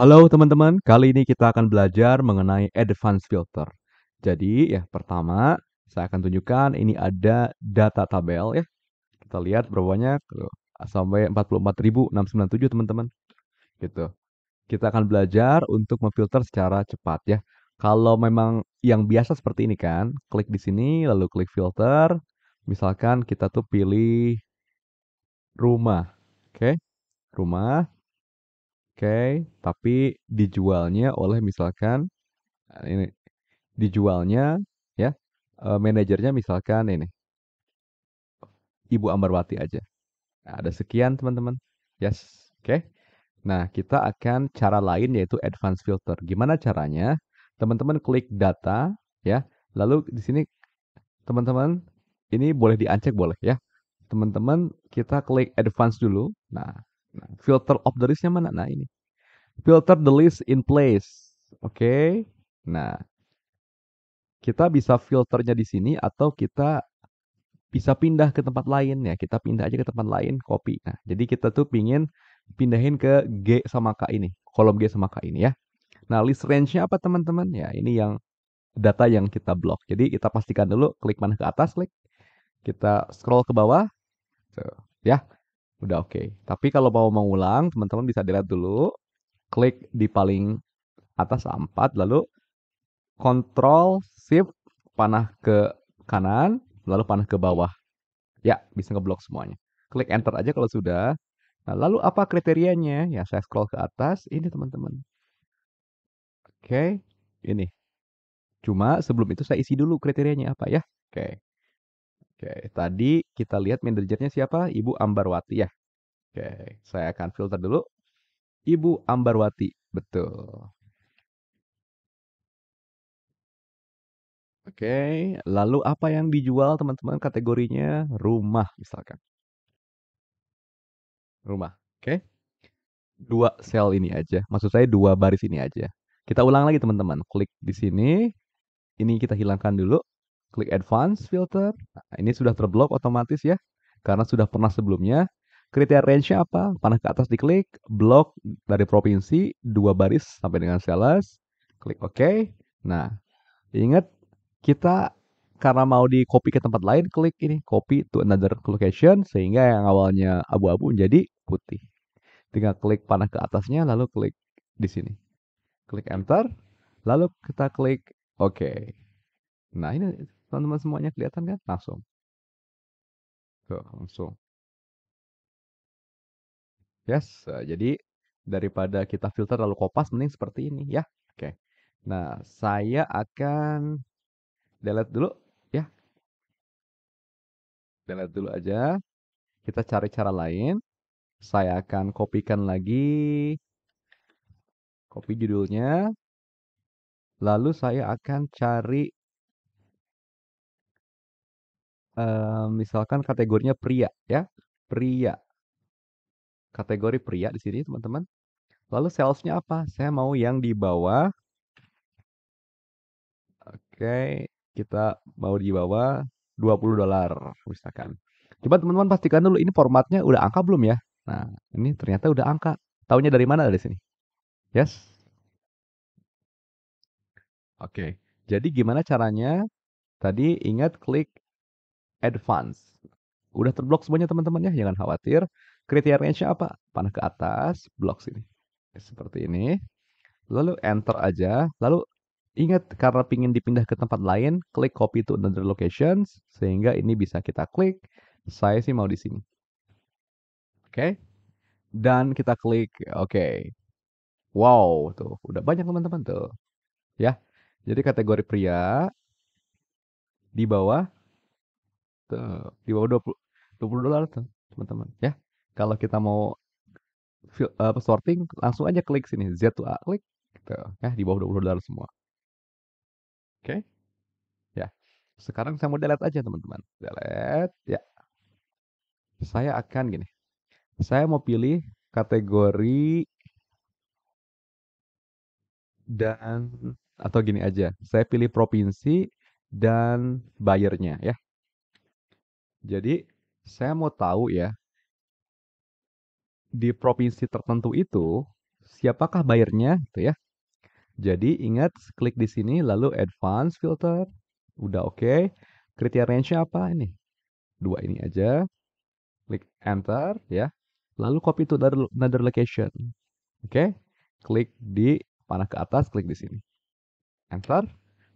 Halo teman-teman, kali ini kita akan belajar mengenai advanced filter. Jadi ya pertama saya akan tunjukkan ini ada data tabel ya. Kita lihat berapa banyak sampai 44.697 teman-teman. Gitu. Kita akan belajar untuk memfilter secara cepat ya. Kalau memang yang biasa seperti ini kan, klik di sini lalu klik filter. Misalkan kita tuh pilih rumah. Oke. Okay. Rumah Oke, tapi dijualnya oleh misalkan nah, ini, dijualnya ya, eh, manajernya misalkan ini Ibu Ambarwati aja. Nah, ada sekian teman-teman. Yes, oke. Nah, kita akan cara lain yaitu advanced filter. Gimana caranya? Teman-teman klik data ya, lalu di sini teman-teman ini boleh di boleh ya. Teman-teman kita klik advance dulu. Nah Nah, filter of the listnya mana? Nah ini. Filter the list in place. Oke. Okay. Nah, kita bisa filternya di sini atau kita bisa pindah ke tempat lain ya. Kita pindah aja ke tempat lain, copy. Nah, jadi kita tuh pingin pindahin ke G sama K ini. Kolom G sama K ini ya. Nah, list range-nya apa teman-teman? Ya, ini yang data yang kita blok. Jadi kita pastikan dulu klik mana ke atas, klik. Kita scroll ke bawah. Tuh, ya. Udah oke. Okay. Tapi kalau mau mengulang, teman-teman bisa dilihat dulu. Klik di paling atas A4, lalu Control Shift panah ke kanan, lalu panah ke bawah. Ya, bisa ngeblok semuanya. Klik Enter aja kalau sudah. Nah, lalu apa kriterianya? Ya, saya scroll ke atas. Ini teman-teman. Oke, okay. ini. Cuma sebelum itu saya isi dulu kriterianya apa ya. Oke. Okay. Oke, tadi kita lihat manajernya siapa? Ibu Ambarwati ya. Oke, saya akan filter dulu. Ibu Ambarwati, betul. Oke, lalu apa yang dijual teman-teman kategorinya? Rumah misalkan. Rumah, oke. Dua sel ini aja, maksud saya dua baris ini aja. Kita ulang lagi teman-teman, klik di sini. Ini kita hilangkan dulu klik advanced filter. Nah, ini sudah terblok otomatis ya, karena sudah pernah sebelumnya. Kriteria range-nya apa? Panah ke atas diklik, blok dari provinsi, dua baris sampai dengan sales. Klik OK. Nah, ingat kita karena mau di copy ke tempat lain, klik ini copy to another location sehingga yang awalnya abu-abu menjadi putih. Tinggal klik panah ke atasnya, lalu klik di sini. Klik enter, lalu kita klik OK. Nah, ini teman-teman semuanya kelihatan kan langsung Tuh, langsung yes eh, jadi daripada kita filter lalu kopas mending seperti ini ya oke nah saya akan delete dulu ya delete dulu aja kita cari cara lain saya akan kopikan lagi copy judulnya lalu saya akan cari misalkan kategorinya pria ya, pria. Kategori pria di sini teman-teman. Lalu salesnya apa? Saya mau yang di bawah Oke, kita mau di bawah $20 misalkan. Coba teman-teman pastikan dulu ini formatnya udah angka belum ya? Nah, ini ternyata udah angka. tahunya dari mana dari sini? Yes? Oke, jadi gimana caranya? Tadi ingat klik advance. Udah terblok semuanya teman-teman ya, jangan khawatir. Kriterianya apa? Panah ke atas, blok sini. Ya, seperti ini. Lalu enter aja. Lalu ingat karena pingin dipindah ke tempat lain, klik copy to another locations sehingga ini bisa kita klik. Saya sih mau di sini. Oke. Dan kita klik oke. Okay. Wow, tuh udah banyak teman-teman tuh. Ya. Jadi kategori pria di bawah Tuh, gitu. di bawah 20 20 dolar tuh, teman-teman ya. Kalau kita mau uh, sorting langsung aja klik sini Z to A klik gitu ya di bawah 20 dolar semua. Oke. Okay. Ya. Sekarang saya mau delete aja teman-teman. Delete ya. Saya akan gini. Saya mau pilih kategori dan atau gini aja. Saya pilih provinsi dan bayarnya ya. Jadi saya mau tahu ya, di provinsi tertentu itu siapakah bayarnya gitu ya. Jadi ingat klik di sini lalu advance filter. Udah oke. Okay. Kriteria range apa ini? Dua ini aja. Klik enter ya. Lalu copy to another location. Oke. Okay. Klik di panah ke atas, klik di sini. Enter.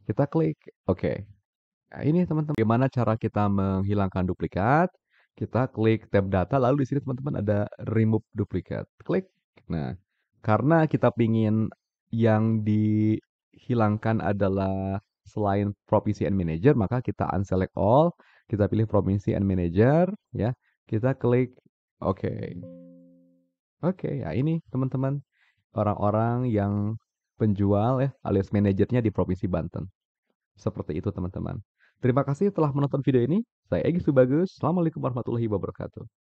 Kita klik oke. Okay. Nah, ini teman-teman bagaimana cara kita menghilangkan duplikat kita klik tab data lalu di sini teman-teman ada remove duplikat klik nah karena kita pingin yang dihilangkan adalah selain provinsi and manager maka kita unselect all kita pilih provinsi and manager ya kita klik oke okay. oke okay, ya ini teman-teman orang-orang yang penjual ya alias manajernya di provinsi Banten seperti itu teman-teman Terima kasih telah menonton video ini. Saya Egy Subagus. Assalamualaikum warahmatullahi wabarakatuh.